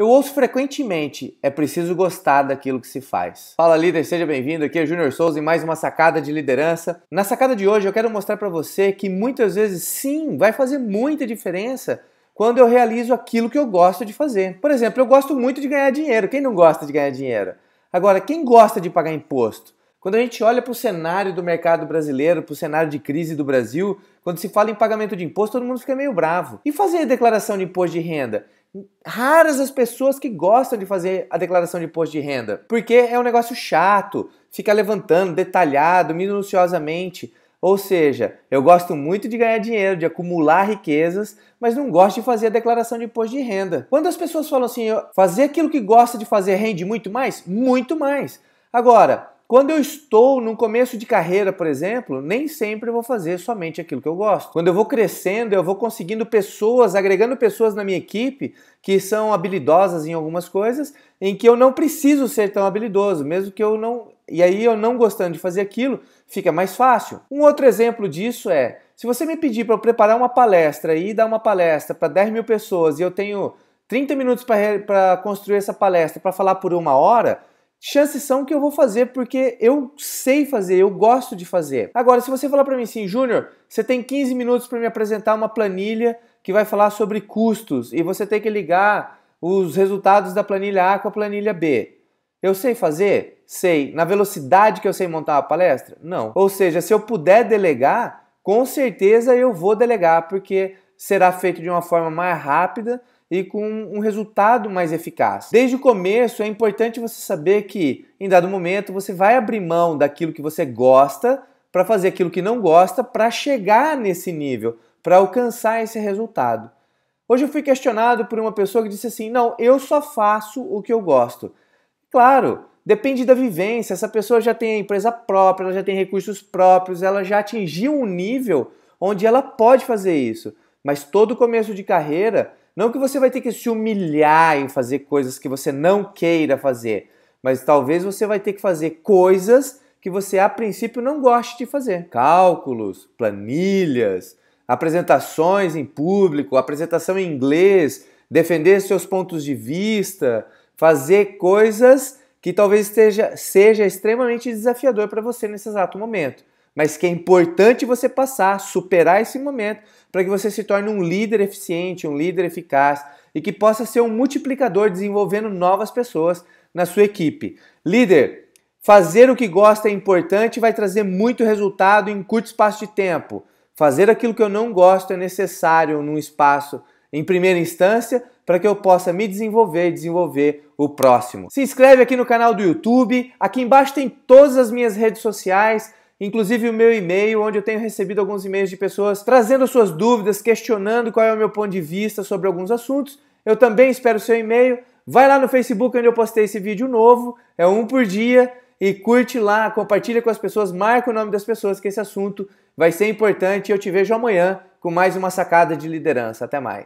Eu ouço frequentemente, é preciso gostar daquilo que se faz. Fala líder, seja bem-vindo. Aqui é Júnior Souza em mais uma sacada de liderança. Na sacada de hoje eu quero mostrar para você que muitas vezes sim, vai fazer muita diferença quando eu realizo aquilo que eu gosto de fazer. Por exemplo, eu gosto muito de ganhar dinheiro. Quem não gosta de ganhar dinheiro? Agora, quem gosta de pagar imposto? Quando a gente olha para o cenário do mercado brasileiro, para o cenário de crise do Brasil, quando se fala em pagamento de imposto, todo mundo fica meio bravo. E fazer a declaração de imposto de renda? raras as pessoas que gostam de fazer a declaração de imposto de renda, porque é um negócio chato, fica levantando detalhado, minuciosamente. Ou seja, eu gosto muito de ganhar dinheiro, de acumular riquezas, mas não gosto de fazer a declaração de imposto de renda. Quando as pessoas falam assim, fazer aquilo que gosta de fazer rende muito mais? Muito mais. Agora, quando eu estou no começo de carreira, por exemplo, nem sempre vou fazer somente aquilo que eu gosto. Quando eu vou crescendo, eu vou conseguindo pessoas, agregando pessoas na minha equipe que são habilidosas em algumas coisas, em que eu não preciso ser tão habilidoso, mesmo que eu não. E aí eu não gostando de fazer aquilo, fica mais fácil. Um outro exemplo disso é: se você me pedir para preparar uma palestra e dar uma palestra para 10 mil pessoas e eu tenho 30 minutos para construir essa palestra para falar por uma hora chances são que eu vou fazer porque eu sei fazer, eu gosto de fazer. Agora, se você falar para mim assim, Júnior, você tem 15 minutos para me apresentar uma planilha que vai falar sobre custos e você tem que ligar os resultados da planilha A com a planilha B. Eu sei fazer? Sei. Na velocidade que eu sei montar a palestra? Não. Ou seja, se eu puder delegar, com certeza eu vou delegar, porque será feito de uma forma mais rápida e com um resultado mais eficaz. Desde o começo é importante você saber que em dado momento você vai abrir mão daquilo que você gosta para fazer aquilo que não gosta para chegar nesse nível, para alcançar esse resultado. Hoje eu fui questionado por uma pessoa que disse assim: "Não, eu só faço o que eu gosto". Claro, depende da vivência. Essa pessoa já tem a empresa própria, ela já tem recursos próprios, ela já atingiu um nível onde ela pode fazer isso. Mas todo começo de carreira não que você vai ter que se humilhar em fazer coisas que você não queira fazer, mas talvez você vai ter que fazer coisas que você a princípio não goste de fazer. Cálculos, planilhas, apresentações em público, apresentação em inglês, defender seus pontos de vista, fazer coisas que talvez esteja, seja extremamente desafiador para você nesse exato momento mas que é importante você passar, superar esse momento, para que você se torne um líder eficiente, um líder eficaz e que possa ser um multiplicador desenvolvendo novas pessoas na sua equipe. Líder, fazer o que gosta é importante e vai trazer muito resultado em curto espaço de tempo. Fazer aquilo que eu não gosto é necessário num espaço em primeira instância para que eu possa me desenvolver e desenvolver o próximo. Se inscreve aqui no canal do YouTube, aqui embaixo tem todas as minhas redes sociais inclusive o meu e-mail, onde eu tenho recebido alguns e-mails de pessoas trazendo suas dúvidas, questionando qual é o meu ponto de vista sobre alguns assuntos. Eu também espero o seu e-mail. Vai lá no Facebook onde eu postei esse vídeo novo, é um por dia, e curte lá, compartilha com as pessoas, marca o nome das pessoas, que esse assunto vai ser importante. Eu te vejo amanhã com mais uma sacada de liderança. Até mais.